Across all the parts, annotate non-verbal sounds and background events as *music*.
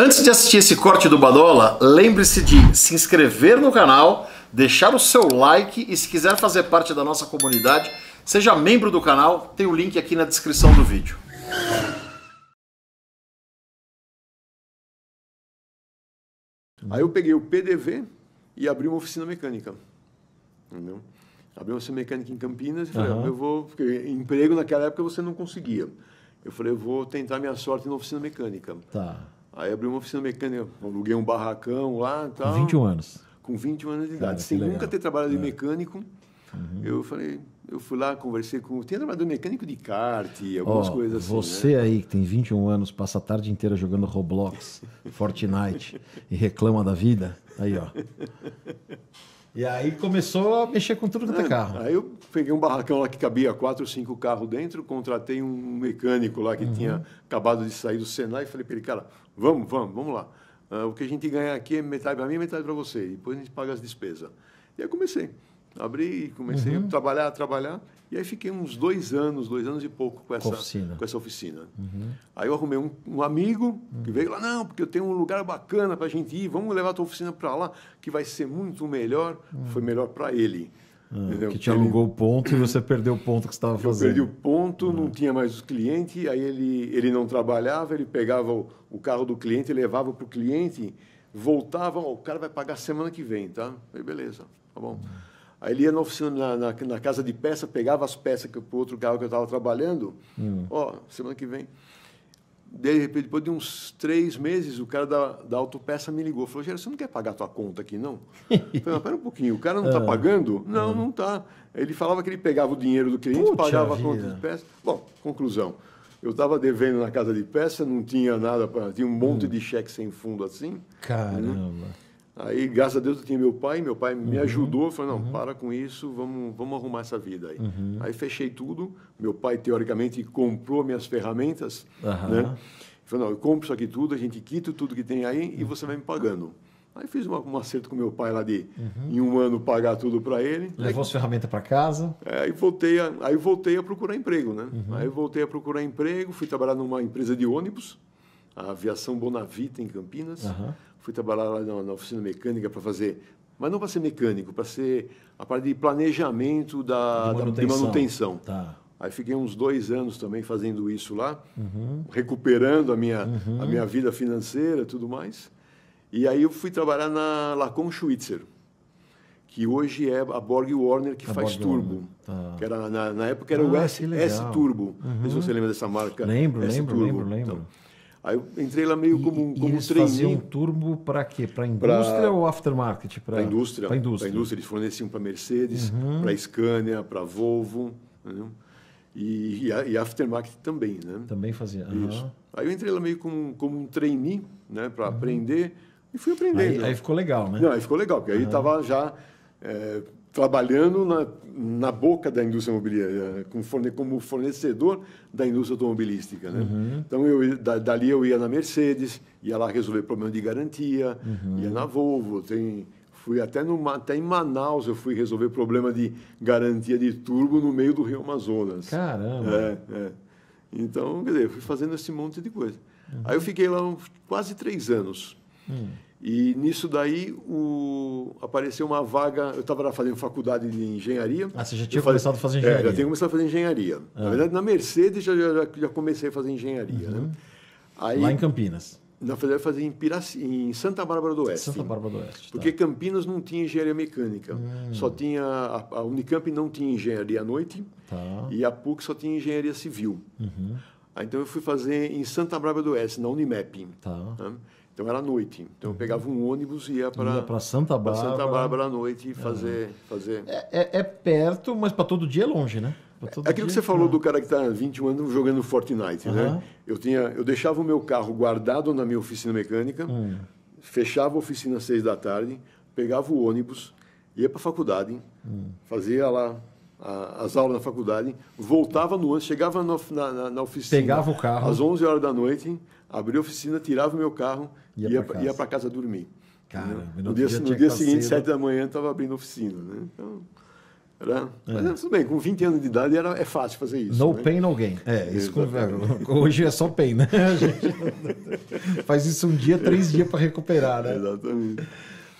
Antes de assistir esse corte do Badola, lembre-se de se inscrever no canal, deixar o seu like e se quiser fazer parte da nossa comunidade, seja membro do canal, tem o link aqui na descrição do vídeo. Aí eu peguei o PDV e abri uma oficina mecânica. Entendeu? Abri uma oficina mecânica em Campinas e falei, uhum. eu vou. Porque emprego naquela época você não conseguia. Eu falei, eu vou tentar minha sorte na oficina mecânica. Tá. Aí abri uma oficina mecânica, aluguei um barracão lá e tal. Com 21 anos. Com 21 anos de idade, Cara, sem legal. nunca ter trabalhado de é. mecânico. Uhum. Eu falei, eu fui lá, conversei com. Tinha trabalhador mecânico de kart, algumas oh, coisas assim. Né? Você né? aí que tem 21 anos, passa a tarde inteira jogando Roblox, *laughs* Fortnite e reclama da vida, aí ó. E aí começou a mexer com tudo quanto é, é carro. Aí eu peguei um barracão lá que cabia quatro, cinco carros dentro, contratei um mecânico lá que uhum. tinha acabado de sair do Senai e falei para ele, cara, vamos, vamos, vamos lá. Uh, o que a gente ganhar aqui é metade para mim, metade para você. E depois a gente paga as despesas. E aí comecei abri, comecei uhum. a trabalhar, a trabalhar. E aí fiquei uns dois anos, dois anos e pouco com essa oficina. Com essa oficina. Uhum. Aí eu arrumei um, um amigo que uhum. veio lá, não, porque eu tenho um lugar bacana para a gente ir, vamos levar a tua oficina para lá, que vai ser muito melhor. Uhum. Foi melhor para ele. Ah, que te alugou ele... o ponto e você perdeu o ponto que estava fazendo. Eu perdi o ponto, ah. não tinha mais os clientes aí ele, ele não trabalhava, ele pegava o, o carro do cliente, levava para o cliente, voltava, oh, o cara vai pagar semana que vem, tá? falei, beleza, tá bom. Uhum. Aí ele ia na oficina, na, na, na casa de peça, pegava as peças para o outro carro que eu estava trabalhando. Hum. Ó, semana que vem. De repente, depois de uns três meses, o cara da, da autopeça me ligou. Falou, "Gera, você não quer pagar a tua conta aqui, não? Eu falei, espera um pouquinho, o cara não está *laughs* ah. pagando? Não, ah. não está. Ele falava que ele pegava o dinheiro do cliente, Puxa pagava a conta de peça. Bom, conclusão. Eu estava devendo na casa de peça, não tinha nada para... Tinha um monte hum. de cheque sem fundo assim. Caramba. Né? Aí, graças a Deus, eu tinha meu pai, meu pai me uhum, ajudou, falou, não, uhum. para com isso, vamos, vamos arrumar essa vida aí. Uhum. Aí fechei tudo, meu pai, teoricamente, comprou minhas ferramentas, né? Falei, não, eu compro isso aqui tudo, a gente quita tudo que tem aí e você vai me pagando. Aí fiz uma, um acerto com meu pai lá de, uhum. em um ano, pagar tudo para ele. Levou as ferramentas para casa? É, aí voltei, a, aí voltei a procurar emprego, né? Uhum. Aí voltei a procurar emprego, fui trabalhar numa empresa de ônibus, a Aviação Bonavita, em Campinas. Uhum fui trabalhar lá na, na oficina mecânica para fazer, mas não para ser mecânico, para ser a parte de planejamento da, de manutenção. Da, de manutenção. Tá. Aí fiquei uns dois anos também fazendo isso lá, uhum. recuperando a minha, uhum. a minha vida financeira tudo mais. E aí eu fui trabalhar na Lacon Schweitzer, que hoje é a Borg Warner que a faz Borg turbo. Tá. Que era, na, na época era ah, o S, S Turbo. Uhum. Não sei se uhum. você lembra dessa marca. Lembro, S lembro, lembro, lembro. Então, Aí eu entrei lá meio como, e, como eles um faziam turbo para quê? Para a indústria pra, ou aftermarket? Para a indústria. Para a indústria. indústria. Eles forneciam para Mercedes, uhum. para Scania, para Volvo. Né? E, e, e, aftermarket também, né? Também fazia. Uhum. Isso. Aí eu entrei lá meio como, como um trainee, né? Para uhum. aprender. E fui aprendendo. Aí, aí, ficou legal, né? Não, aí ficou legal, porque aí estava já... É, trabalhando na, na boca da indústria imobiliária, como fornecedor da indústria automobilística. Né? Uhum. Então, eu, dali eu ia na Mercedes, ia lá resolver problema de garantia, uhum. ia na Volvo, tem, fui até, no, até em Manaus, eu fui resolver problema de garantia de turbo no meio do rio Amazonas. Caramba! É, é. Então, quer dizer, eu fui fazendo esse monte de coisa. Uhum. Aí eu uhum. fiquei lá quase três anos. Uhum. E nisso daí o... apareceu uma vaga. Eu estava fazendo faculdade de engenharia. Ah, você já tinha começado a fazer é, engenharia? É, já tinha começado a fazer engenharia. Ah. Na verdade, na Mercedes já, já, já comecei a fazer engenharia. Né? Uhum. Né? Aí, lá em Campinas? Na verdade, fazia em, Piraci, em Santa Bárbara do Oeste. Santa Bárbara do Oeste. Tá. Porque tá. Campinas não tinha engenharia mecânica. Hum. Só tinha. A, Unicamp não tinha engenharia à noite. Tá. E a PUC só tinha engenharia civil. Uhum. Aí, então eu fui fazer em Santa Bárbara do Oeste, na Unimap. Tá. Né? Então era à noite. Então eu uhum. pegava um ônibus e ia para para Santa Bárbara. Santa Bárbara à noite e é. fazer fazer. É, é, é perto, mas para todo dia é longe, né? é Aquilo que você falou é. do cara que está 21 anos jogando Fortnite, uhum. né? Eu tinha, eu deixava o meu carro guardado na minha oficina mecânica, uhum. fechava a oficina às seis da tarde, pegava o ônibus, ia para a faculdade, uhum. fazia lá a, as aulas na faculdade, voltava no ano chegava na, na, na, oficina. Pegava o carro. Às 11 horas da noite, abria a oficina, tirava o meu carro e ia, ia para casa. casa. dormir. Cara, no dia, no dia seguinte, cedo. 7 da manhã, estava abrindo a oficina. Né? Então, era, é. Mas é, tudo bem, com 20 anos de idade era, é fácil fazer isso. No né? pain, no gain. É, isso com, *laughs* hoje é só pain, né? *laughs* *laughs* faz isso um dia, três dias para recuperar, né? Exatamente.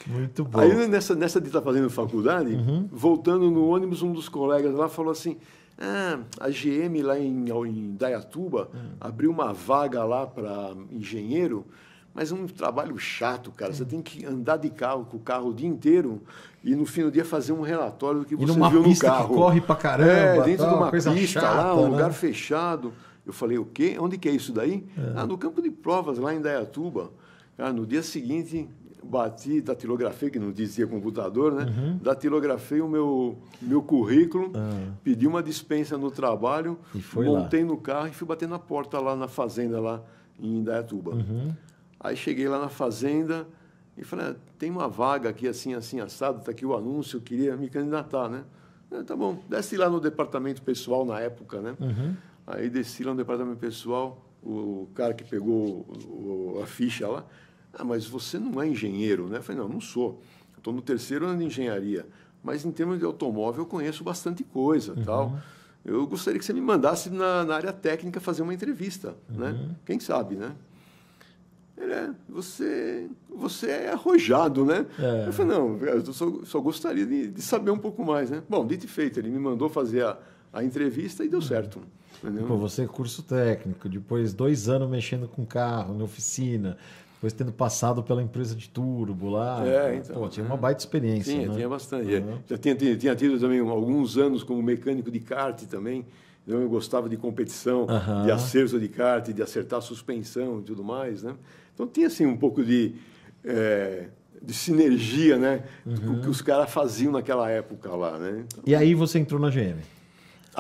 Muito bom. Aí nessa, nessa de estar tá fazendo faculdade, uhum. voltando no ônibus, um dos colegas lá falou assim: ah, a GM lá em, em Dayatuba uhum. abriu uma vaga lá para engenheiro. Mas é um trabalho chato, cara. Você hum. tem que andar de carro com o carro o dia inteiro e no fim do dia fazer um relatório do que e você viu no carro. Que corre pra caramba. É, dentro tal, de uma pista chata, lá, um né? lugar fechado. Eu falei, o quê? Onde que é isso daí? É. Ah, no campo de provas, lá em Dayatuba. Cara, no dia seguinte, bati, datilografei, que não dizia computador, né? Uhum. Datilografei o meu, meu currículo, ah. pedi uma dispensa no trabalho, montei lá. no carro e fui bater na porta lá na fazenda, lá em Indaiatuba. Uhum. Aí cheguei lá na fazenda e falei, ah, tem uma vaga aqui assim, assim, assado, está aqui o anúncio, queria me candidatar, né? Ah, tá bom, desce lá no departamento pessoal na época, né? Uhum. Aí desci lá no departamento pessoal, o cara que pegou o, a ficha lá, ah, mas você não é engenheiro, né? Eu falei, não, não sou. Estou no terceiro ano de engenharia. Mas em termos de automóvel, eu conheço bastante coisa uhum. tal. Eu gostaria que você me mandasse na, na área técnica fazer uma entrevista, né? uhum. né? Quem sabe, né? Ele é, você, você é arrojado, né? É. Eu falei, não, eu só, só gostaria de, de, saber um pouco mais, né? Bom, dito e feito, ele me mandou fazer a, a entrevista e deu uhum. certo. Com Pô, você é curso técnico, depois dois anos mexendo com carro, na oficina, depois tendo passado pela empresa de turbo lá. É, então, pô, tinha uma baita experiência. Tinha, né? tinha bastante. Uhum. Já tinha, tinha, tinha, tido também alguns anos como mecânico de kart também. Então eu gostava de competição, uhum. de acerto de kart, de acertar suspensão e tudo mais, né? Então tinha assim um pouco de é, de sinergia, né? Uhum. que os caras faziam naquela época lá, né? Então, e aí você entrou na GM?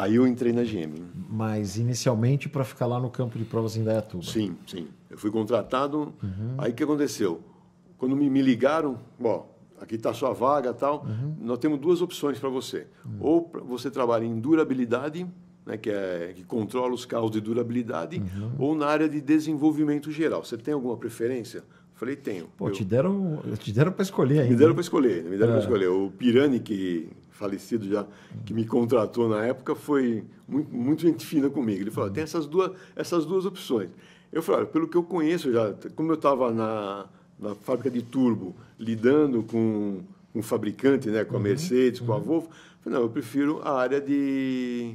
Aí eu entrei na GM. Mas inicialmente para ficar lá no campo de provas em Dayatuba. Sim, sim. Eu fui contratado. Uhum. Aí o que aconteceu? Quando me, me ligaram, bom, aqui está sua vaga tal. Uhum. Nós temos duas opções para você. Uhum. Ou você trabalha em durabilidade, né, que, é, que controla os carros de durabilidade, uhum. ou na área de desenvolvimento geral. Você tem alguma preferência? Falei, tenho. Pô, eu... te deram, te deram para escolher ainda. Me deram para escolher, me deram né? é. para escolher. O Pirani, que falecido já, que me contratou na época, foi muito, muito gente fina comigo. Ele falou, tem essas duas, essas duas opções. Eu falei, pelo que eu conheço, já, como eu estava na, na fábrica de turbo, lidando com um fabricante, né, com a uhum. Mercedes, uhum. com a uhum. Volvo, eu falei, não, eu prefiro a área de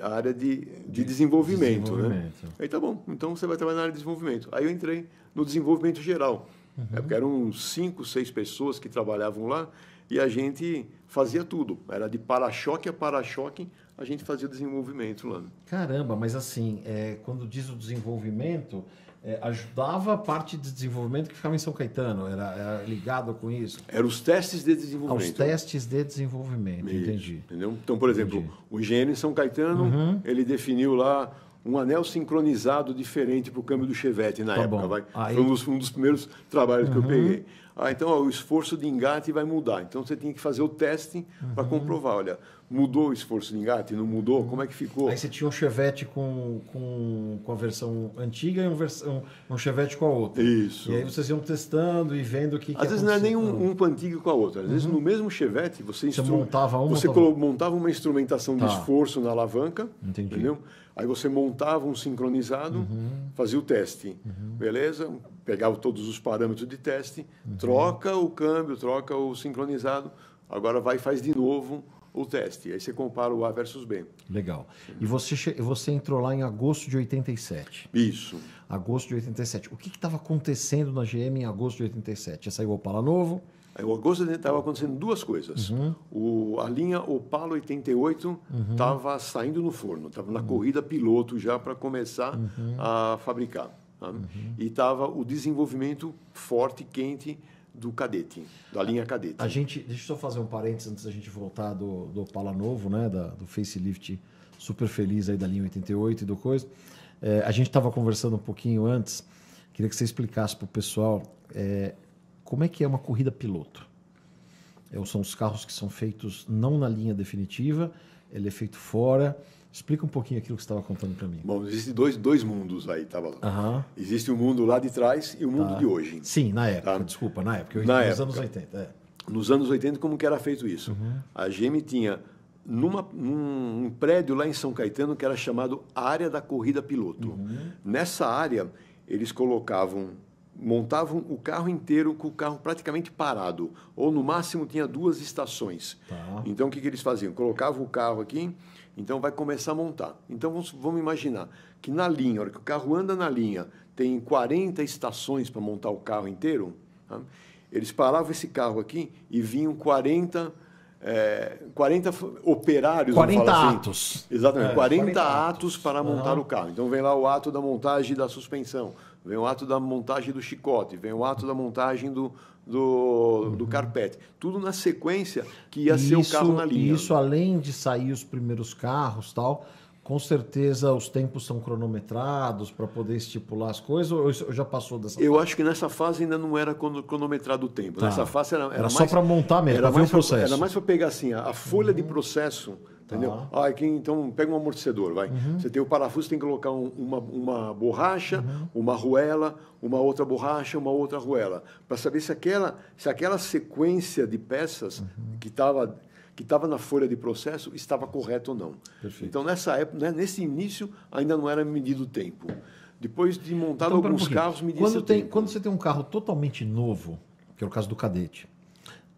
a área de, de desenvolvimento, né? desenvolvimento. Né? Aí tá bom, então você vai trabalhar na área de desenvolvimento. Aí eu entrei no desenvolvimento geral. Uhum. É, eram cinco, seis pessoas que trabalhavam lá e a gente fazia tudo. Era de para-choque a para-choque, a gente fazia o desenvolvimento lá. Caramba, mas assim, é, quando diz o desenvolvimento, é, ajudava a parte de desenvolvimento que ficava em São Caetano, era, era ligado com isso? Eram os testes de desenvolvimento. os testes de desenvolvimento, entendi. Entendeu? Então, por exemplo, entendi. o engenheiro em São Caetano, uhum. ele definiu lá um anel sincronizado diferente para o câmbio do Chevette na tá época. Vai, Aí... Foi um dos, um dos primeiros trabalhos uhum. que eu uhum. peguei. Ah, então ó, o esforço de engate vai mudar. Então você tinha que fazer o teste uhum. para comprovar. Olha, mudou o esforço de engate? Não mudou? Como é que ficou? Aí você tinha um Chevette com, com, com a versão antiga e um, versão, um Chevette com a outra. Isso. E aí vocês iam testando e vendo o que. Às que vezes não é nem um, um com antiga com a outra. Às uhum. vezes no mesmo Chevette você, instru... montava uma. Você montava, montava uma instrumentação tá. de esforço na alavanca. Entendi. Entendeu? Aí você montava um sincronizado, uhum. fazia o teste. Uhum. Beleza? pegava todos os parâmetros de teste, uhum. troca o câmbio, troca o sincronizado, agora vai e faz de novo o teste. Aí você compara o A versus B. Legal. E você, você entrou lá em agosto de 87. Isso. Agosto de 87. O que estava acontecendo na GM em agosto de 87? Já saiu o Opala novo? Aí, o agosto estava acontecendo duas coisas. Uhum. O, a linha Opala 88 estava uhum. saindo no forno, estava na uhum. corrida piloto já para começar uhum. a fabricar. Tá? Uhum. E estava o desenvolvimento forte, quente do cadete, da linha cadete. A gente, deixa eu só fazer um parênteses antes da gente voltar do, do Opala Novo, né, da, do facelift super feliz aí da linha 88 e do coisa. É, a gente estava conversando um pouquinho antes, queria que você explicasse para o pessoal é, como é que é uma corrida piloto. É, são os carros que são feitos não na linha definitiva, ele é feito fora, Explica um pouquinho aquilo que você estava contando para mim. Bom, existem dois, dois mundos aí, tá bom? Uhum. Existe o um mundo lá de trás e o um tá. mundo de hoje. Sim, na tá? época, tá? desculpa, na época, na nos época. anos 80. É. Nos anos 80, como que era feito isso? Uhum. A GM tinha numa, num um prédio lá em São Caetano que era chamado Área da Corrida Piloto. Uhum. Nessa área, eles colocavam montavam o carro inteiro com o carro praticamente parado, ou no máximo tinha duas estações. Tá. Então o que, que eles faziam? Colocavam o carro aqui, então vai começar a montar. Então vamos, vamos imaginar que na linha, a hora que o carro anda na linha, tem 40 estações para montar o carro inteiro. Tá? Eles paravam esse carro aqui e vinham 40 é, 40 operários. 40 assim. atos. Exatamente, é, 40, 40 atos, para montar o carro. Então vem lá o ato da montagem da suspensão, vem o ato da montagem do chicote, vem o ato da montagem do, do, do uhum. Carpete. Tudo na sequência que ia isso, ser o carro na linha. Isso, além de sair os primeiros carros tal, com certeza os tempos são cronometrados para poder estipular as coisas ou já passou dessa Eu fase? acho que nessa fase ainda não era cronometrado o tempo. Tá. Nessa fase era, era, era mais, só para montar mesmo, para ver o processo. Pra, era mais para pegar assim, a, a folha uhum. de processo Entendeu? Tá. Ah, então pega um amortecedor, vai. Uhum. Você tem o parafuso, tem que colocar um, uma, uma borracha, uhum. uma arruela, uma outra borracha, uma outra arruela. Para saber se aquela, se aquela sequência de peças uhum. que estava que estava na folha de processo estava correta ou não. Perfeito. Então, nessa época, né, nesse início, ainda não era medido o tempo. Depois de montar então, alguns um carros, me disse quando tem, tempo. Quando você tem um carro totalmente novo, que é o caso do Cadete,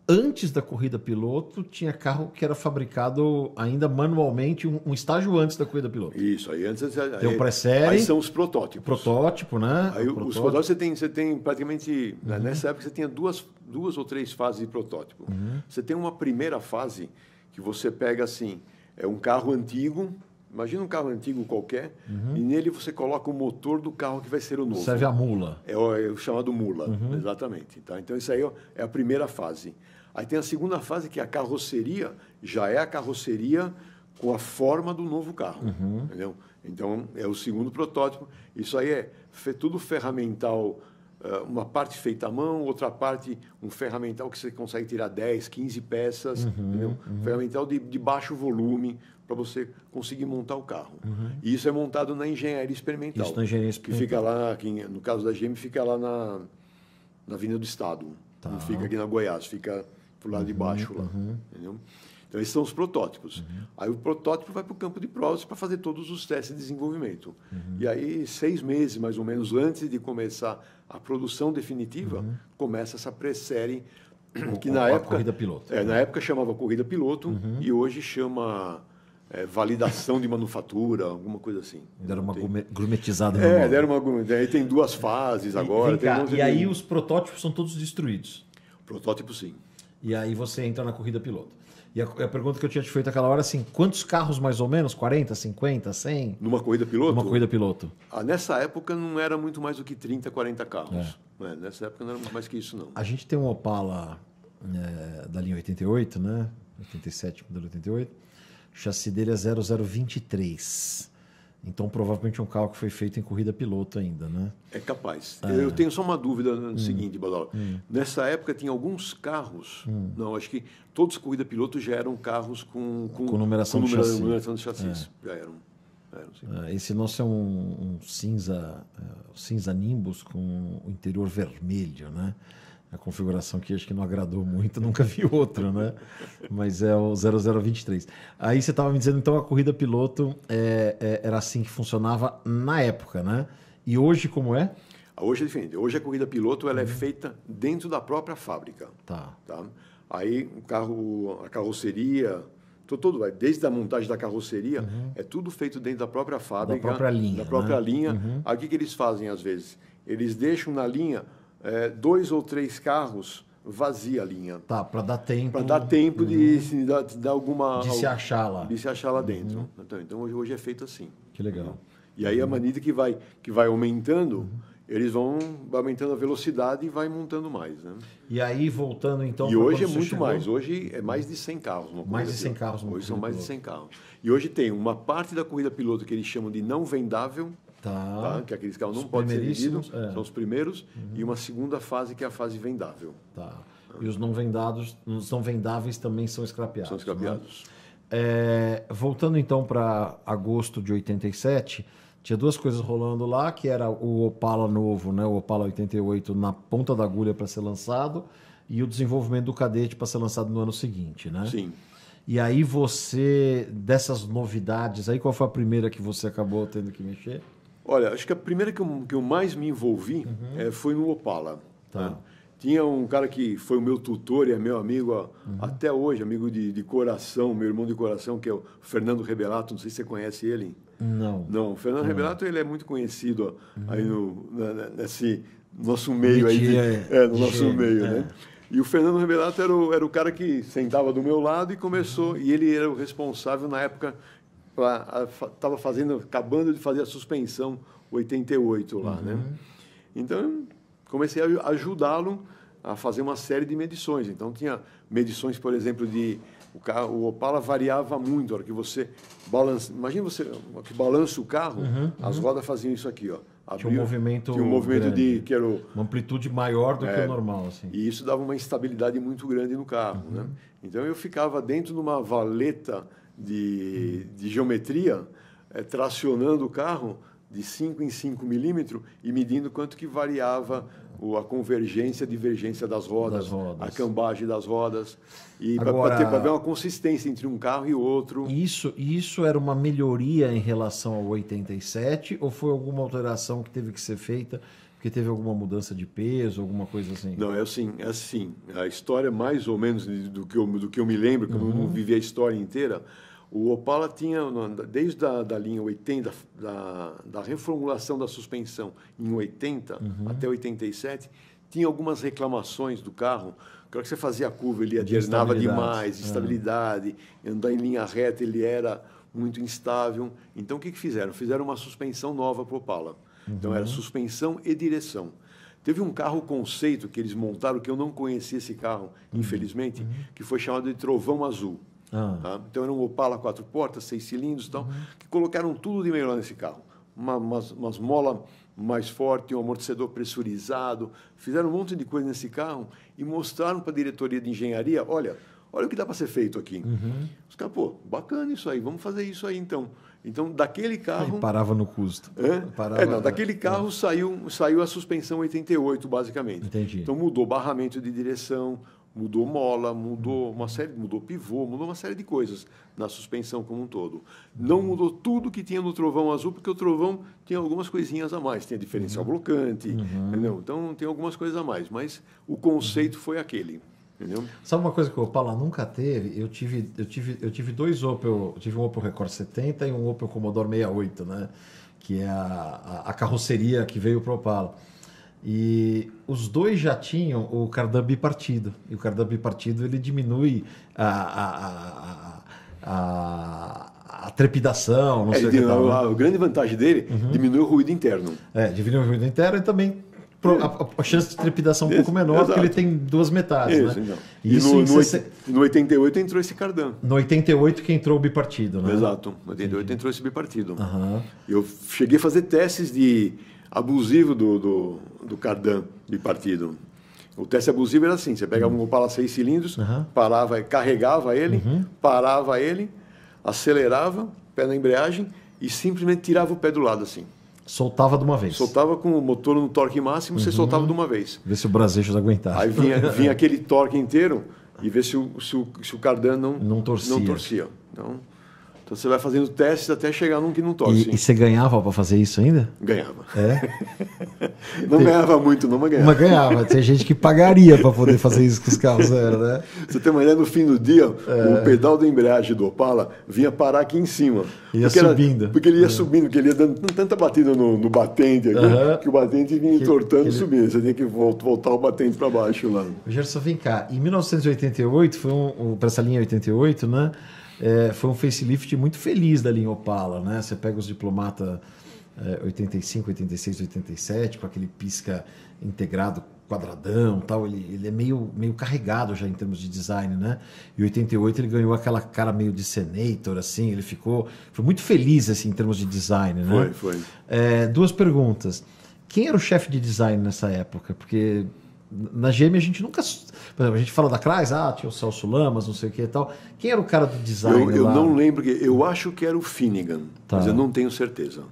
antes da corrida piloto, tinha carro que era fabricado ainda manualmente, um, um estágio antes da corrida piloto. Isso, aí antes tem pré-série. Aí são os protótipos. Protótipo, né? Aí, protótipo. Os protótipos você tem, você tem praticamente. Uhum. Né, nessa época você tinha duas, duas ou três fases de protótipo. Uhum. Você tem uma primeira fase que você pega assim, é um carro antigo Imagina um carro antigo qualquer uhum. e nele você coloca o motor do carro que vai ser o novo. Serve a mula. É o, é o chamado mula, uhum. exatamente. Tá? Então, isso aí é, é a primeira fase. Aí tem a segunda fase, que é a carroceria, já é a carroceria com a forma do novo carro. Uhum. Entendeu? Então, é o segundo protótipo. Isso aí é tudo ferramental, eh, uma parte feita à mão, outra parte um ferramental que você consegue tirar 10, 15 peças, uhum, uhum. ferramental de, de, baixo volume, para você conseguir montar o carro. Uhum. E isso é montado na engenharia experimental. Isso na engenharia experimental. Que fica lá, no caso da GM, fica lá na, na Avenida do Estado. Tá. Não fica aqui na Goiás, fica pro lado uhum, de baixo lá. Uhum. Entendeu? Então, esses são os protótipos. Uhum. Aí o protótipo vai para o campo de provas para fazer todos os testes de desenvolvimento. Uhum. E aí, seis meses mais ou menos antes de começar a produção definitiva, uhum. começa essa pré-série que na a época corrida piloto. É, na época chamava corrida piloto uhum. e hoje chama é, validação de manufatura, alguma coisa assim. Deram uma tem... grumetizada. É, nome. deram uma grumetizada. Aí né, tem duas fases e, agora. Cá, e aí os protótipos são todos destruídos? Protótipo, sim. E aí você entra na corrida piloto. E a, a, pergunta que eu tinha te feito aquela hora, assim, quantos carros mais ou menos? 40, 50, 100? Numa corrida piloto? Numa corrida piloto. Ah, nessa época não era muito mais do que 30, 40 carros. É. É, nessa época não era mais que isso, não. A gente tem um Opala é, da linha 88, né? 87, modelo 88 Chassi dele é 0023. Então, provavelmente é um carro que foi feito em corrida piloto ainda, né? É capaz. Ah, Eu é. tenho só uma dúvida no hum. seguinte, Badal. Hum. Nessa época, tinha alguns carros... Hum. Não, acho que todos corrida piloto já eram carros com... Com, com numeração, com de numeração, chassi. numeração de chassis. É. Já eram. Ah, esse nosso é um, um cinza, uh, cinza nimbus com o interior vermelho, né? a configuração que acho que não agradou muito, *laughs* nunca vi outra, né? Mas é o 0023. Aí você estava me dizendo, então, a corrida piloto é, é, era assim que funcionava na época, né? E hoje como é? Hoje é diferente. Hoje a corrida piloto ela é uhum. feita dentro da própria fábrica. Tá. tá? Aí o carro, a carroceria, todo, desde a montagem da carroceria, uhum. é tudo feito dentro da própria fábrica. Da própria linha. Da própria né? linha. Uhum. Aí o que, que eles fazem às vezes? Eles deixam na linha é, dois ou três carros vazia a linha. Tá, para dar tempo. Para dar tempo uhum. de, de, dar, de, uhum. alguma. De se achar lá. De se achar lá uhum. dentro. Uhum. Então, então hoje, hoje, é feito assim. Que legal. E aí, a manita que vai, que vai aumentando, uhum. eles vão aumentando a velocidade e vai montando mais. Né? E aí, voltando então. E hoje é muito chegou... mais. Hoje é mais de 100 carros. mais de 100 carros. Hoje são mais piloto. de 100 carros. E hoje tem uma parte da corrida piloto que eles chamam de não vendável Tá. tá? Que é aqueles carros não podem ser vendidos, é. são os primeiros, uhum. e uma segunda fase que é a fase vendável. Tá. E os não vendados, não são vendáveis também são escrapeados. São né? escrapeados. Né? É, voltando então para agosto de 87, tinha duas coisas rolando lá, que era o Opala novo, né, o Opala 88 na ponta da agulha para ser lançado e o desenvolvimento do Cadete para ser lançado no ano seguinte, né? Sim. E aí você dessas novidades, aí qual foi a primeira que você acabou tendo que mexer? Olha, acho que a primeira que eu, que eu mais me envolvi uhum. é, foi no Opala. Tá. Né? Tinha um cara que foi o meu tutor e é meu amigo uhum. até hoje, amigo de, de, coração, meu irmão de coração, que é o Fernando Rebelato. Não sei se você conhece ele. Não. Não, o Fernando uhum. Rebelato ele é muito conhecido uhum. aí no na, nesse nosso meio aí, de, é, no é, nosso meio, é. né? E o Fernando Rebelato era o, era o cara que sentava do meu lado e começou. E ele era o responsável na época estava fazendo, acabando de fazer a suspensão 88 lá, né? uhum. né? Então comecei a ajudá-lo a fazer uma série de medições. Então tinha medições, por exemplo, de o, carro, o Opala variava muito, a hora que você balança. Imagina você que balança o carro, uhum, uhum, as rodas faziam isso aqui, ó. Abriu, tinha um movimento, tinha um movimento grande, de que era o, uma amplitude maior do é, que o é. normal, assim. E isso dava uma instabilidade muito grande no carro, né? Uhum. Então eu ficava dentro de uma valeta de, de geometria, é, tracionando o carro de 5 em 5 milímetros e medindo quanto que variava a convergência, a divergência das rodas, das rodas, a cambagem das rodas. E para ter, ver uma consistência entre um carro e outro. Isso, isso era uma melhoria em relação ao 87 ou foi alguma alteração que teve que ser feita? Porque teve alguma mudança de peso, alguma coisa assim? Não, é assim, é assim. A história, mais ou menos, do que eu, do que eu me lembro, que uhum. eu não uhum. vivi a história inteira, o Opala tinha, desde a da linha 80, da, da reformulação da suspensão em 80 uhum. até 87, tinha algumas reclamações do carro. Claro que você fazia a curva, ele adiantava de demais, é. estabilidade, é. andar em linha reta, ele era muito instável. Então, o que, que fizeram? Fizeram uma suspensão nova para o Opala. Uhum. Então, era uhum. suspensão e direção. Teve um carro conceito que eles montaram, que eu não conheci esse carro, uhum. infelizmente, uhum. que foi chamado de Trovão Azul. Ah. Tá? Então era um Opala quatro portas, seis cilindros e tal, uhum. que colocaram tudo de melhor nesse carro. Uma, umas, umas mola mais forte, um amortecedor pressurizado, fizeram um monte de coisa nesse carro e mostraram para a diretoria de engenharia, olha, olha o que dá para ser feito aqui. Uhum. Os caras, pô, bacana isso aí, vamos fazer isso aí então. Então, daquele carro. Aí parava no custo. É? Parava, é, não, daquele é. carro é. saiu, saiu a suspensão 88, basicamente. Entendi. Então, mudou barramento de direção, mudou mola, mudou uma série, mudou pivô, mudou uma série de coisas na suspensão como um todo. Não mudou tudo que tinha no trovão azul, porque o trovão tinha algumas coisinhas a mais, tinha diferencial uhum. blocante, uhum. entendeu? Então tem algumas coisas a mais, mas o conceito foi aquele. Entendeu? Sabe uma coisa que o Opala nunca teve? Eu tive, eu tive, eu tive dois Opel, eu tive um Opel Record 70 e um Opel Commodore 68, né? Que é a, a, a carroceria que veio para o Opala. E os dois já tinham o cardan bipartido. E o cardan bipartido ele diminui a, a, a, a, a trepidação. Não é, sei o que a, né? a, grande vantagem dele uhum. diminui o ruído interno. É, diminui o ruído interno e também é. a, a, chance de trepidação um pouco menor, Exato. porque ele tem duas metades. Isso, né? Então. E Isso no, no, se... no, 88 entrou esse cardan. No 88 que entrou o bipartido, né? Exato. No 88 Entendi. entrou esse bipartido. Uhum. Eu cheguei a fazer testes de abusivo do, do, do cardan O teste abusivo era assim: você pegava um uhum. Opala seis cilindros, uhum. parava, carregava ele, uhum. parava ele, acelerava, pé na embreagem e simplesmente tirava o pé do lado assim. Soltava de uma vez. Soltava com o motor no torque máximo, uhum. você soltava de uma vez. Vê se o brasejo aguentava. Aí vinha, vinha *laughs* aquele torque inteiro e vê se o, se o, se o cardan não, não torcia. Não torcia. Então, então você vai fazendo testes até chegar num que não torce. E, e você ganhava para fazer isso ainda? Ganhava. É? *laughs* não tem... ganhava muito, não, mas ganhava. Mas ganhava. Tem gente que pagaria para poder fazer isso com os carros, era, né? *laughs* Você tem uma ideia, no fim do dia, é... o pedal da embreagem do Opala vinha parar aqui em cima. Ia porque subindo. Era, porque ele ia é. subindo, porque ele ia dando tanta batida no, no batente ali, que o batente vinha entortando e ele... subindo. Você tinha que voltar o batente para baixo lá. Gerson, vem cá. Em 1988, foi um, um, para essa linha 88, né? é, foi um facelift muito feliz da linha Opala, né? Você pega os diplomata é, 85, 86, 87, com aquele pisca integrado quadradão tal, ele, ele é meio, meio carregado já em termos de design, né? E 88 ele ganhou aquela cara meio de senator, assim, ele ficou foi muito feliz assim, em termos de design, né? Foi, foi. É, duas perguntas. Quem era o chefe de design nessa época? Porque na GM a gente nunca. Por exemplo, a gente fala da Crais, ah, tinha o Celso Lamas, não sei o que e tal. Quem era o cara do design? Eu, eu não lembro, eu acho que era o Finnegan, tá. mas eu não tenho certeza.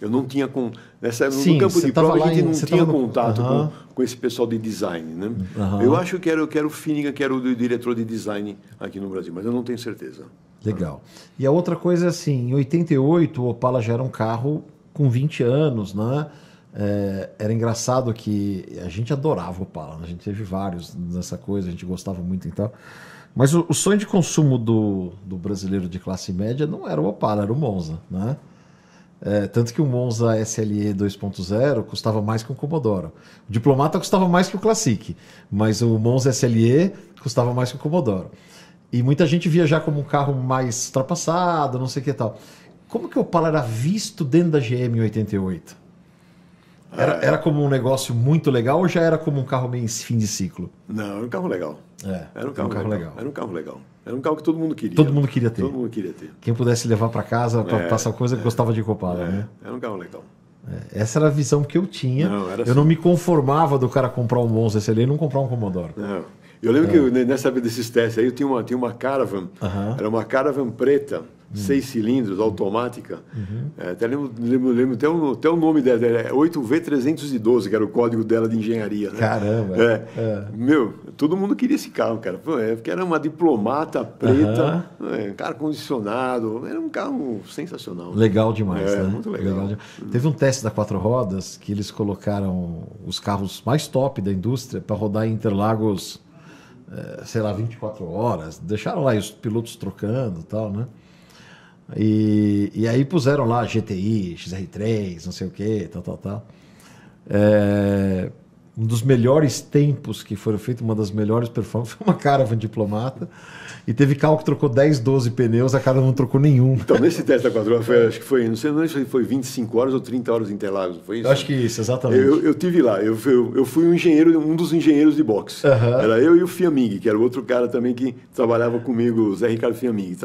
Eu não tinha com. Nessa, Sim, no campo de prova a gente em, não tinha no... contato uhum. com, com, esse pessoal de design. Né? Uhum. Eu acho que era, que era o Finnegan, que era o diretor de design aqui no Brasil, mas eu não tenho certeza. Legal. E a outra coisa é assim, em 88 o Opala já era um carro com 20 anos, né? É, era engraçado que a gente adorava o Opala, né? a gente teve vários nessa coisa, a gente gostava muito então. Mas o, o sonho de consumo do, do, brasileiro de classe média não era o Opala, era o Monza, né? É, tanto que o Monza SLE 2.0 custava mais que o Commodore. O Diplomata custava mais que o Classic, mas o Monza SLE custava mais que o Commodore. E muita gente via já como um carro mais ultrapassado, não sei o que tal. Como que o Opala era visto dentro da GM 88? Era, era como um negócio muito legal ou já era como um carro meio fim de ciclo? Não, era um carro legal. É, era um carro, um carro legal. legal. Era um carro legal. Era um carro que todo mundo queria. Todo mundo queria ter. Todo mundo queria ter. Quem pudesse levar para casa para é. passar coisa que é, gostava de copar é, né? Era um carro legal. É, essa era a visão que eu tinha. Não, eu assim. não me conformava do cara comprar um Monza SL e não comprar um Commodore. Não. Eu lembro que é. nessa vez desses testes aí, eu tinha uma, tinha uma Caravan, era uma Caravan preta, hum. seis cilindros, automática. Uhum. É, até lembro, lembro, lembro até, o, até o nome dela, 8V312, é, é que era o código dela de engenharia. Né? Caramba! É, é. Meu, todo mundo queria esse carro, cara. Porque era uma diplomata preta, uhum. né? carro condicionado, era um carro sensacional. Legal demais, né? Muito legal. legal de... Hum. Teve um teste da quatro rodas que eles colocaram os carros mais top da indústria para rodar em Interlagos eh, sei lá, 24 horas. Deixaram lá os pilotos trocando e tal, né? E, e aí puseram lá GTI, XR3, não sei o que, tal, tal, tal. É, um dos melhores tempos que foram feitos, uma das melhores performances, *laughs* foi uma caravan diplomata. E teve carro que trocou 10, 12 pneus, a cara não trocou nenhum. Então, nesse teste da quadrilha, foi, acho que foi, não sei não se foi 25 horas ou 30 horas em Interlagos, foi isso? Eu acho que isso, exatamente. Eu, eu tive lá, eu, eu, eu, fui um engenheiro, um dos engenheiros de boxe. Uhum. Era eu e o Fiamig, que era outro cara também que trabalhava comigo, o Zé Ricardo Fiamig,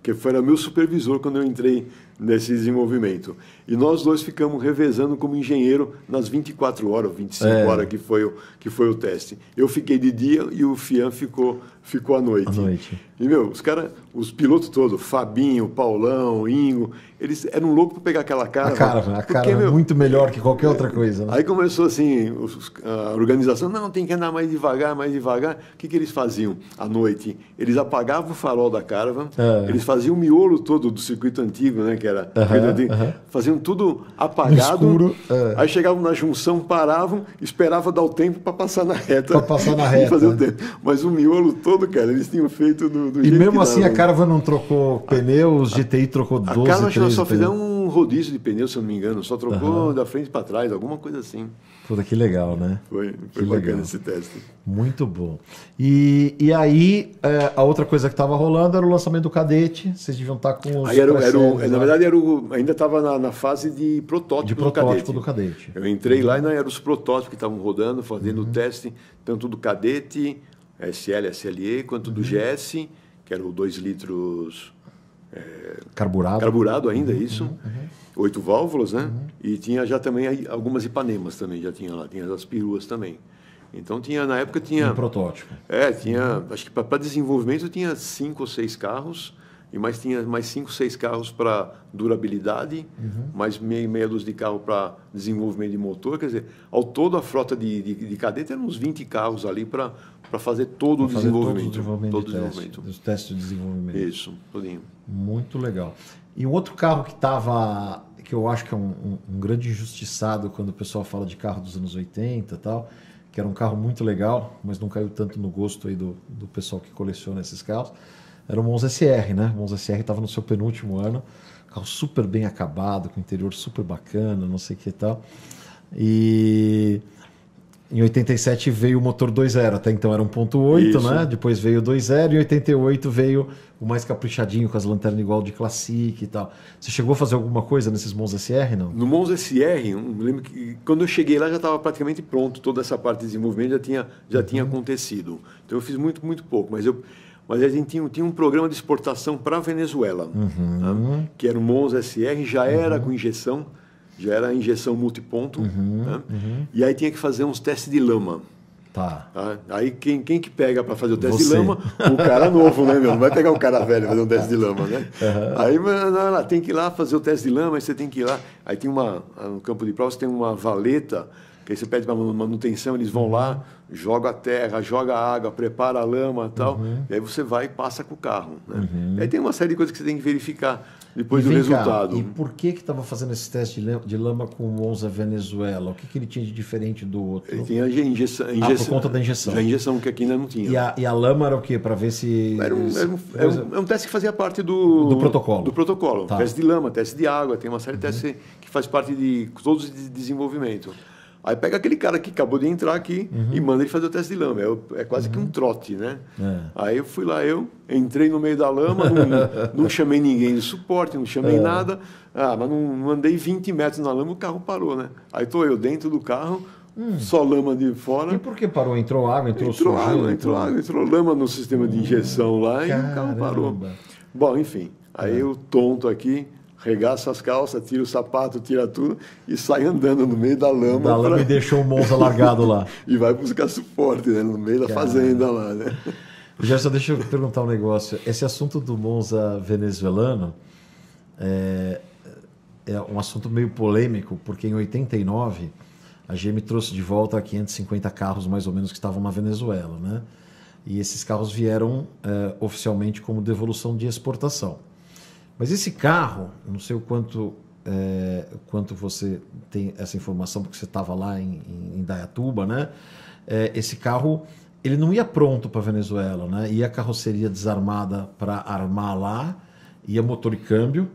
que foi meu supervisor quando eu entrei nesse desenvolvimento. E nós dois ficamos revezando como engenheiro nas 24 horas, 25 é. horas que foi o, que foi o teste. Eu fiquei de dia e o Fian ficou, ficou à noite. À noite. E, meu, os caras, os pilotos todos, Fabinho, Paulão, Ingo, eles eram loucos para pegar aquela cara. A cara, a porque, cara meu, muito melhor que qualquer outra coisa. Né? Aí começou assim, os, a organização, não, tem que andar mais devagar, mais devagar. O que, que eles faziam à noite? Eles apagavam o farol da Carva. é. Ah. eles faziam o miolo todo do circuito antigo, né, que era... Uh -huh, uh -huh. Faziam tudo apagado. No escuro. É. Aí chegavam na junção, paravam, esperavam tentava dar o tempo para passar na reta. Para passar na *laughs* reta. fazer o né? tempo. Mas o miolo todo, cara, eles tinham feito do, do E mesmo assim dava. a Carva não trocou pneus os GTI trocou 12, A Carva só fez um rodízio de pneu, se eu não me engano. Só trocou uhum. da frente para trás, alguma coisa assim. Puta, que legal, né? Foi, foi bacana legal. esse teste. Muito bom. E, e aí, é, a outra coisa que estava rolando era o lançamento do cadete. Vocês deviam estar tá com os. Aí era, era o, Na né? verdade, era o, ainda estava na, na, fase de protótipo, de protótipo do, cadete. do cadete. Eu entrei uhum. lá e uhum. não eram os protótipos que estavam rodando, fazendo o uhum. teste, tanto do cadete, SL, SLE, quanto uhum. do GS, que era o 2 litros. É, carburado. Carburado ainda, uhum, isso oito válvulas, né? Uhum. E tinha já também algumas Ipanemas também, já tinha lá, tinha as peruas também. Então tinha, na época tinha. Um protótipo. É, tinha. Acho que para desenvolvimento tinha cinco ou seis carros, e mais tinha mais cinco, seis carros para durabilidade, uhum. mais meia, meia dúzia de carro para desenvolvimento de motor. Quer dizer, ao todo a frota de, de, de cadete eram uns 20 carros ali para fazer todo pra o fazer desenvolvimento. desenvolvimento todo o de desenvolvimento. Os testes de desenvolvimento. Isso, todinho. Muito legal. E o outro carro que estava que eu acho que é um, um, um, grande injustiçado quando o pessoal fala de carro dos anos 80 e tal, que era um carro muito legal, mas não caiu tanto no gosto aí do, do pessoal que coleciona esses carros, era o Monza SR, né? O Monza SR estava no seu penúltimo ano, carro super bem acabado, com interior super bacana, não sei o que e tal. E em 87 veio o motor 2.0, até então era 1.8, né? Depois veio o 2.0 e em 88 veio o mais caprichadinho com as lanternas igual de Classic e tal. Você chegou a fazer alguma coisa nesses Mons SR, não? No Mons SR, eu lembro que quando eu cheguei lá já estava praticamente pronto, toda essa parte de desenvolvimento já tinha, já uhum. tinha acontecido. Então eu fiz muito, muito pouco, mas eu mas a gente tinha, tinha um programa de exportação para a Venezuela, uhum. né? que era o Mons SR, já era uhum. com injeção, já era injeção multiponto. Uhum, né? uhum. E aí tinha que fazer uns testes de lama. Tá. tá? Aí quem, quem que pega para fazer o teste Você. de lama? O cara novo, né, meu? Não vai pegar o cara velho fazer um *laughs* teste de lama, né? Uhum. Aí não, não, tem que ir lá fazer o teste de lama, aí você tem que ir lá. Aí tem uma. Ah, no campo de prova, você tem uma valeta, que aí você pede para manutenção, eles vão lá, joga a terra, joga a água, prepara a lama e tal. Uhum. E aí você vai e passa com o carro. Né? Uhum. Aí tem uma série de coisas que você tem que verificar. Depois do resultado. Cá, e por que que estava fazendo esse teste de lama com o Monza Venezuela? O que, que ele tinha de diferente do outro? Ele tinha a injeção. Ah, por conta da injeção. Da injeção, que aqui ainda não tinha. E a, e a lama era o quê? Para ver se. Era um, era, um, era, um, era é um, teste que fazia parte do. Do protocolo. Do protocolo. Tá. Teste de lama, teste de água, tem uma série de uhum. testes que faz parte de todos de desenvolvimento. Aí pega aquele cara que acabou de entrar aqui uhum. e manda ele fazer o teste de lama. É, é quase uhum. que um uhum. trote, né? É. Aí eu fui lá, eu entrei no meio da lama, não, *laughs* não chamei ninguém de suporte, não chamei é. nada. Ah, mas não, mandei 20 metros na lama, o carro parou, né? Aí estou eu dentro do carro, hum. só lama de fora. E por que parou? Entrou água, entrou, entrou sujeira? Água, entrou água, entrou lama no sistema de injeção lá Caramba. e o carro parou. Bom, enfim, aí eu é. tonto aqui, regaça as calças, tira o sapato, tira tudo e sai andando no meio da lama. Da lama e deixou o Monza largado lá. *laughs* e vai buscar suporte, né? No meio da fazenda lá, né? Gerson, deixa eu perguntar um negócio. Esse assunto do Monza venezuelano é, é um assunto meio polêmico, porque em 89 a GM trouxe de volta 550 carros mais ou menos que estavam na Venezuela, né? E esses carros vieram é, oficialmente como devolução de exportação. Mas esse carro, não sei o quanto, é, quanto você tem essa informação, porque você estava lá em, em, em Dayatuba, né? É, esse carro ele não ia pronto para Venezuela, né? Ia carroceria desarmada para armar lá, ia motor e câmbio,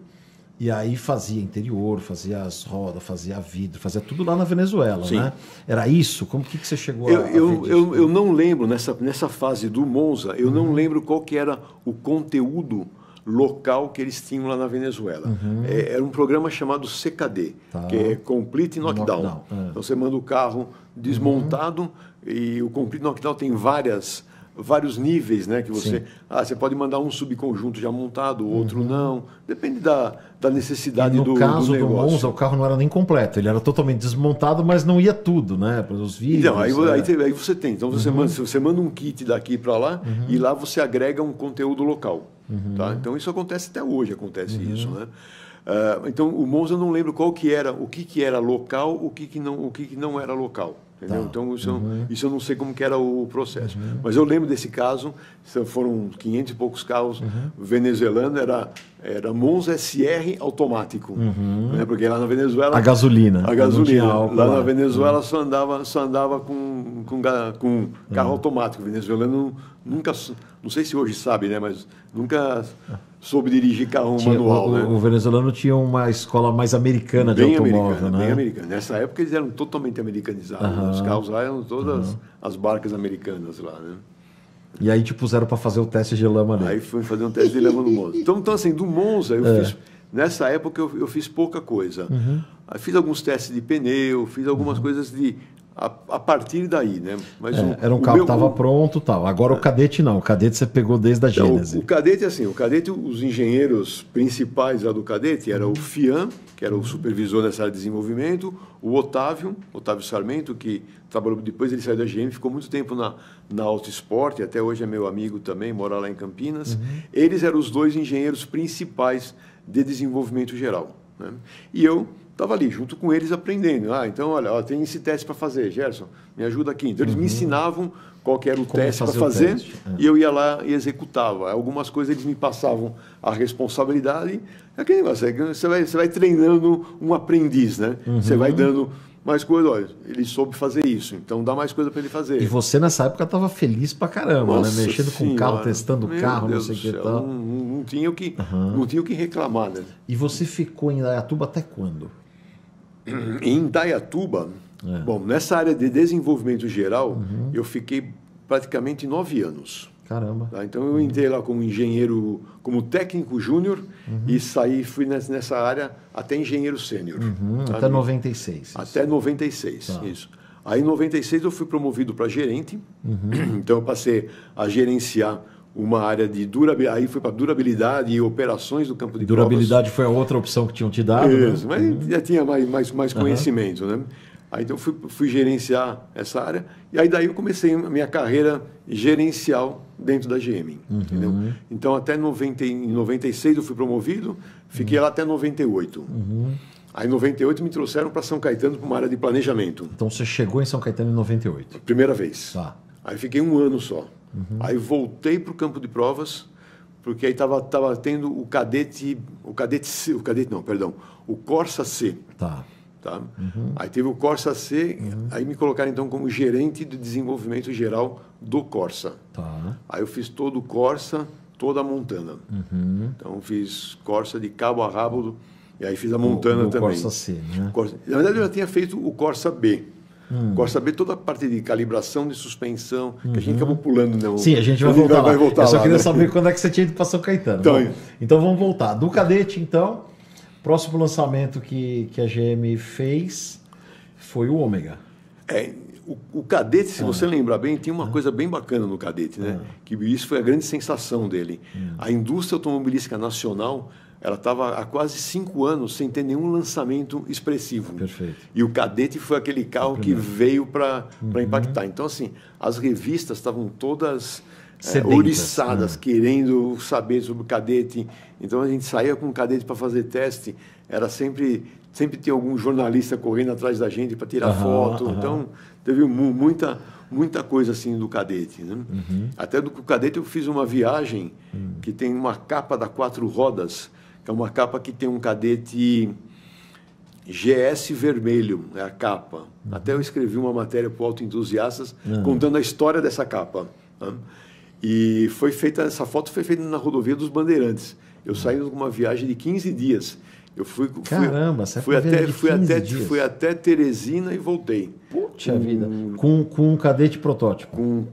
e aí fazia interior, fazia as rodas, fazia vidro, fazia tudo lá na Venezuela, Sim. né? Era isso? Como que, que você chegou eu, a, a eu, eu, eu, não lembro, nessa, nessa fase do Monza, eu não uhum. lembro qual que era o conteúdo local que eles tinham lá na Venezuela. Uhum. É, era um programa chamado CKD, tá. que é Complete Knockdown. Knockdown. É. Então você manda o carro desmontado uhum. e o Complete Knockdown tem várias vários níveis, né? Que você, ah, você pode mandar um subconjunto já montado, o outro uhum. não. Depende da, da necessidade no do, caso do negócio. No Monza, o carro não era nem completo, ele era totalmente desmontado, mas não ia tudo, né? Para os vídeos. Então, aí, é. aí, aí, você tem. Então você, uhum. manda, você manda um kit daqui para lá uhum. e lá você agrega um conteúdo local. Uhum. Tá? Então isso acontece até hoje, acontece uhum. isso, né? Uh, então o Monza eu não lembro qual que era, o que que era local, o que que não, o que que não era local. Entendeu? Tá. Então, isso, uhum. isso eu não sei como que era o processo. Uhum. Mas eu lembro desse caso, foram 500 e poucos carros uhum. venezuelanos, era, era Monza SR automático. Uhum. Né? Porque lá na Venezuela... A gasolina. A gasolina. Álcool, lá, lá na né? Venezuela uhum. só andava, só andava com, com, com carro uhum. automático. O venezuelano nunca... Não sei se hoje sabe, né? mas nunca soube dirigir carro tinha, manual. O, né? o, venezuelano tinha uma escola mais americana bem de automóvel, americana, né? Bem americana. Nessa época eles eram totalmente americanizados. Os carros lá eram todas as barcas americanas lá, né? E aí te tipo, puseram para fazer o teste de lama né Aí fui fazer um teste de lama no Monza. Então, então assim, do Monza eu é. fiz... Nessa época eu, eu fiz pouca coisa. Uhum. Fiz alguns testes de pneu, fiz algumas uhum. coisas de a, a partir daí, né? Mas é, o, era um carro que estava pronto tal. Agora é. o cadete não. O cadete você pegou desde a então, O, o cadete, assim, o cadete, os engenheiros principais lá do cadete era o Fian, que era o supervisor dessa área de desenvolvimento, o Otávio, Otávio Sarmento, que trabalhou depois ele saiu da GM, ficou muito tempo na, na Auto Esporte, até hoje é meu amigo também, mora lá em Campinas. Uhum. Eles eram os dois engenheiros principais de desenvolvimento geral. Né? E eu estava ali junto com eles aprendendo. Ah, então, olha, ó, tem esse teste para fazer, Gerson, me ajuda aqui. Então, eles uhum. me ensinavam qual era o Como teste para fazer, teste. É. e eu ia lá e executava. Algumas coisas eles me passavam a responsabilidade. É aquele negócio, é você vai, você vai treinando um aprendiz, né? Uhum. Você vai dando mais coisa, olha, ele soube fazer isso, então dá mais coisa para ele fazer. E você nessa época estava feliz para caramba, né? Nossa, né? Mexendo com o carro, testando o carro, Deus não sei o que tal. Não, não, tinha o que, uhum. não tinha o que reclamar, né? E você ficou em Dayatuba até quando? em Indaiatuba, é. bom, nessa área de desenvolvimento geral, uhum. eu fiquei praticamente nove anos. Caramba. Tá? Então eu entrei lá como engenheiro, como técnico júnior uhum. e saí, fui nessa área até engenheiro sênior. Uhum. Tá? Até 96. Isso. Até 96, tá. isso. Aí em 96 eu fui promovido para gerente, uhum. então eu passei a gerenciar uma área de durabilidade, aí foi para durabilidade e operações do campo de durabilidade provas. foi a outra opção que tinham te dado. Né? Isso, né? mas uhum. já tinha mais, mais, mais uhum. conhecimento, né? Aí então fui, fui gerenciar essa área e aí daí eu comecei a minha carreira gerencial dentro da GM, uhum. entendeu? Então até 90, em 96 eu fui promovido, fiquei uhum. lá até 98. Uhum. Aí em 98 me trouxeram para São Caetano para uma área de planejamento. Então você chegou em São Caetano em 98? Primeira vez. Tá. Aí fiquei um ano só. Uhum. Aí voltei para o campo de provas, porque aí estava tava tendo o cadete, o cadete C, o cadete não, perdão, o Corsa C. Tá. Tá? Uhum. Aí teve o Corsa C, uhum. aí me colocaram então como gerente de desenvolvimento geral do Corsa. Tá. Aí eu fiz todo o Corsa, toda a Montana. Uhum. Então fiz Corsa de cabo a rabo, e aí fiz a Montana o, o também. Corsa C, né? Corsa... Na verdade eu já tinha feito o Corsa B. Hum. Gosto de saber toda a parte de calibração de suspensão, uhum. que a gente uhum. acabou pulando, né? Sim, a gente vai, a *laughs* gente voltar, vai, vai voltar. Eu só lá, queria né? saber quando é que você tinha ido para São Caetano. Então, Bom, então vamos voltar. Do Cadete, então, próximo lançamento que, que a GM fez foi o Ômega. É, o, o, Cadete, se ah. você lembrar bem, tem uma ah. coisa bem bacana no Cadete, né? Ah. Que isso foi a grande sensação dele. Hum. A indústria automobilística nacional ela estava há quase cinco anos sem ter nenhum lançamento expressivo. Perfeito. E o Cadete foi aquele carro que veio para uhum. impactar. Então, assim, as revistas estavam todas Sedentas, é, oriçadas, uhum. querendo saber sobre o Cadete. Então, a gente saía com o Cadete para fazer teste. Era sempre... Sempre tinha algum jornalista correndo atrás da gente para tirar uhum, foto. Então, teve muita muita coisa assim do cadete. Né? Uhum. Até do cadete eu fiz uma viagem uhum. que tem uma capa da quatro rodas é uma capa que tem um cadete GS vermelho, é a capa. Uhum. Até eu escrevi uma matéria para o Autoentusiastas uhum. contando a história dessa capa. Né? E foi feita, essa foto foi feita na rodovia dos Bandeirantes. Eu uhum. saí de uma viagem de 15 dias. Eu fui, Caramba, fui, fui até fui até dias. fui até Teresina e voltei. Puta vida. Com, com um cadete protótipo. Com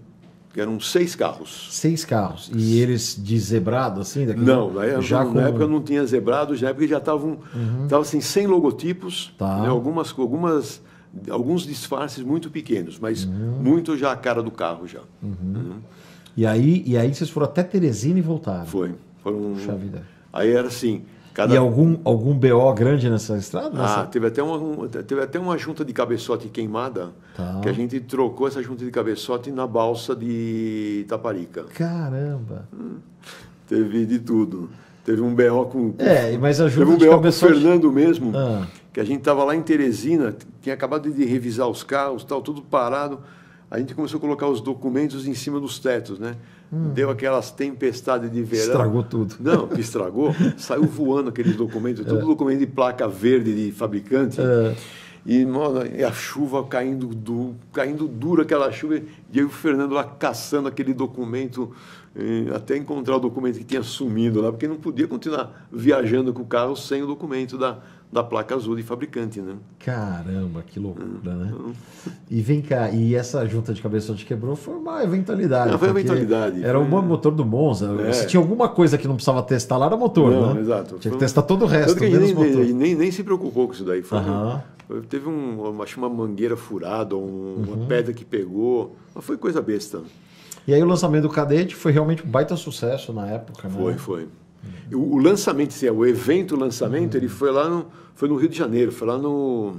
eram seis carros. Seis carros. E eles de zebrado, assim? Não, na época, já na com... época não tinha zebrado, na época já estavam uhum. assim, sem logotipos, tá. né? algumas, algumas, alguns disfarces muito pequenos, mas uhum. muito já a cara do carro já. Uhum. Uhum. E, aí, e aí vocês foram até Teresina e voltaram? Foi. Foram... Puxa vida. Aí era assim, Cada... E algum, algum BO grande nessa estrada? Ah, nessa... Ah, teve até, uma, teve até uma junta de cabeçote queimada, tá. que a gente trocou essa junta de cabeçote na balsa de Taparica. Caramba! Hum, teve de tudo. Teve um BO com. É, mas a junta teve um BO cabeçote... com o Fernando mesmo, ah. que a gente estava lá em Teresina, tinha acabado de revisar os carros, tal, tudo parado a gente começou a colocar os documentos em cima dos tetos, né? Hum. Deu aquelas tempestades de verão. Estragou tudo. Não, *laughs* estragou. saiu voando aqueles documentos, tudo é. documento de placa verde de fabricante. É. E, mano, e a chuva caindo, du, caindo duro, aquela chuva. E eu e o Fernando lá caçando aquele documento, até encontrar o documento que tinha sumido lá, porque não podia continuar viajando com o carro sem o documento da, da placa azul de fabricante, né? Caramba, que loucura, né? Uhum. E vem cá, e essa junta de cabeçote quebrou foi uma eventualidade. Não, foi uma eventualidade. Era o motor do Monza. É. Se tinha alguma coisa que não precisava testar lá, era motor, não, né? Exato. Tinha que testar todo o resto, menos nem, motor. Nem, nem se preocupou com isso daí. Foi, uhum. foi Teve um, acho uma mangueira furada, um, uma uhum. pedra que pegou. Mas foi coisa besta. E aí o lançamento do Cadete foi realmente um baita sucesso na época, né? Foi, foi. O, o lançamento, sim, é, o evento lançamento, uhum. ele foi lá no, foi no Rio de Janeiro, foi lá no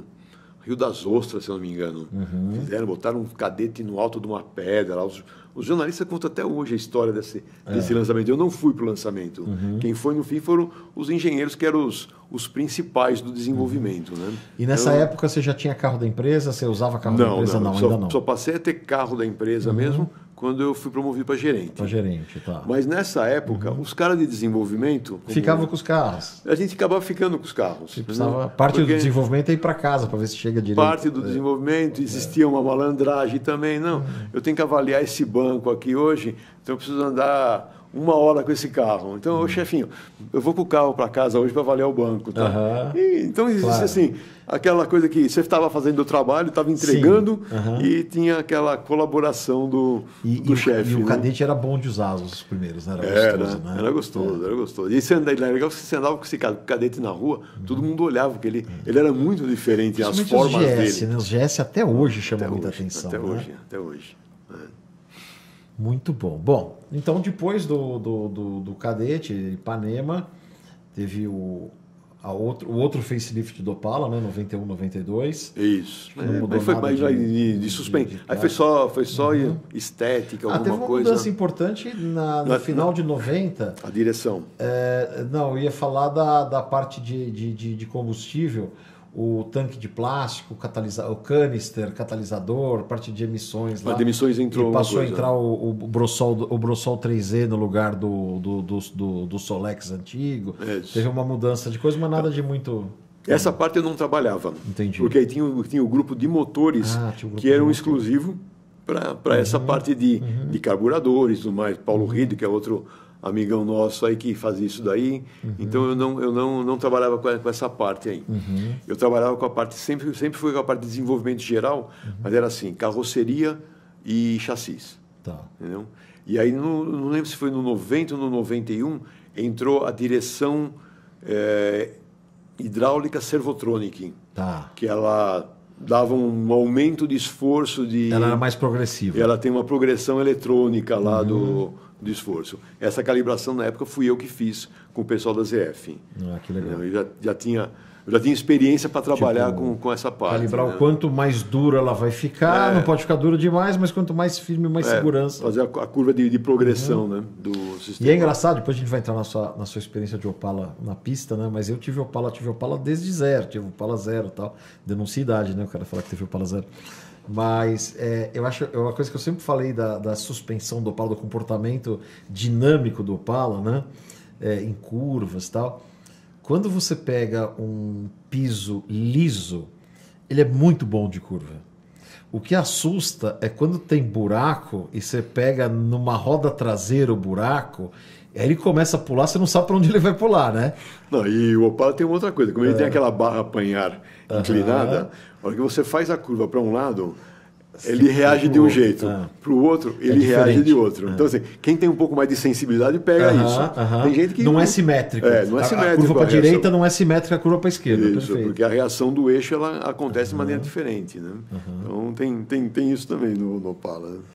Rio das Ostras, se eu não me engano. Uhum. Fizeram, botaram um cadete no alto de uma pedra. Lá, os, os jornalistas contam até hoje a história desse, é. desse lançamento. Eu não fui para o lançamento. Uhum. Quem foi no fim foram os engenheiros, que eram os, os principais do desenvolvimento. Né? E nessa eu... época você já tinha carro da empresa? Você usava carro não, da empresa? Não, não só, ainda não. Só passei a ter carro da empresa uhum. mesmo quando eu fui promovido para gerente. Para gerente, tá. Mas nessa época, uhum. os caras de desenvolvimento. Ficavam com os carros. A gente acabava ficando com os carros. Né? Precisava, parte do desenvolvimento é ir para casa para ver se chega direito. Parte do é. desenvolvimento, é. existia é. uma malandragem também. Não, uhum. eu tenho que avaliar esse banco aqui hoje, então eu preciso andar uma hora com esse carro. Então, uhum. chefinho, eu vou com o carro para casa hoje para avaliar o banco. Tá? Uhum. E, então, existe claro. assim, aquela coisa que você estava fazendo o trabalho, estava entregando uhum. e tinha aquela colaboração do, do chefe. E o né? cadete era bom de usar os primeiros, né? Era, era gostoso, né? Era gostoso, é. era gostoso. E você andava, legal que você andava com esse cadete na rua, todo uhum. mundo olhava, porque ele, uhum. ele era muito diferente, as formas os GS, dele. Né? Os GS até hoje chamam muita hoje, atenção. Até né? hoje, até hoje. É. Muito bom. Bom, então, depois do, do, do, do Cadete, Ipanema, teve o, a outro, o outro facelift do Opala, né? 91, 92. Isso. É, aí foi mais de, de, de suspense. aí foi só, foi só uhum. estética, ah, alguma ah, teve uma coisa. mudança importante na, no na, final na, de 90. A direção. É, não, eu ia falar da, da parte de, de, de combustível o tanque de plástico, o, catalisa o canister, catalisador parte de emissões ah, lá. de emissões entrou. E passou a entrar o, o, Brossol, o 3E no lugar do, do, do, do, do Solex antigo. É Teve uma mudança de coisa, mas nada de muito. Essa é. parte eu não trabalhava. Entendi. Porque aí tinha, tinha o grupo de motores ah, grupo que era um exclusivo para uhum. essa parte de, uhum. de carburadores e tudo mais. Paulo uhum. Rido, que é outro amigão nosso aí que fazia isso daí. Uhum. Então eu não eu não, não trabalhava com, com essa parte aí. Uhum. Eu trabalhava com a parte sempre sempre foi com a parte de desenvolvimento geral, uhum. mas era assim, carroceria e chassis. Tá. Entendeu? E aí no, não lembro se foi no 90 ou no 91 entrou a direção é, hidráulica servotronic. Tá. Que ela dava um aumento de esforço de ela era mais progressiva ela tem uma progressão eletrônica lá do uhum do esforço. Essa calibração, na época, fui eu que fiz com o pessoal da ZF. Ah, que legal. Eu já, já tinha eu já tinha experiência para trabalhar tipo, com, com essa parte. Calibrar né? o quanto mais dura ela vai ficar, é. não pode ficar dura demais, mas quanto mais firme, mais é, segurança. Fazer a, a curva de, de progressão uhum. né, do sistema. E é engraçado, depois a gente vai entrar na sua, na sua experiência de Opala na pista, né? Mas eu tive Opala, tive Opala desde zero, tive Opala zero e tal. Denuncia idade, né? O cara falar que teve Opala zero. Mas é, eu acho é uma coisa que eu sempre falei da, da suspensão do Opala, do comportamento dinâmico do Opala, né? É, em curvas e tal. Quando você pega um piso liso, ele é muito bom de curva. O que assusta é quando tem buraco e você pega numa roda traseira o buraco, aí ele começa a pular, você não sabe para onde ele vai pular, né? Não, e o Opala tem outra coisa, como é. ele tem aquela barra apanhar uhum. inclinada, a hora que você faz a curva para um lado, ele reage de um jeito. Ah. Para o outro, é ele é reage de outro. Então, é. assim, quem tem um pouco mais de sensibilidade pega isso. Tem gente que. Não, é simétrico. É, não é a, simétrico. A curva para a direita reação. não é simétrica, a curva para a esquerda. Isso, perfeito. porque a reação do eixo ela acontece de maneira diferente. Né? Então, tem, tem, tem isso também no, no Opala.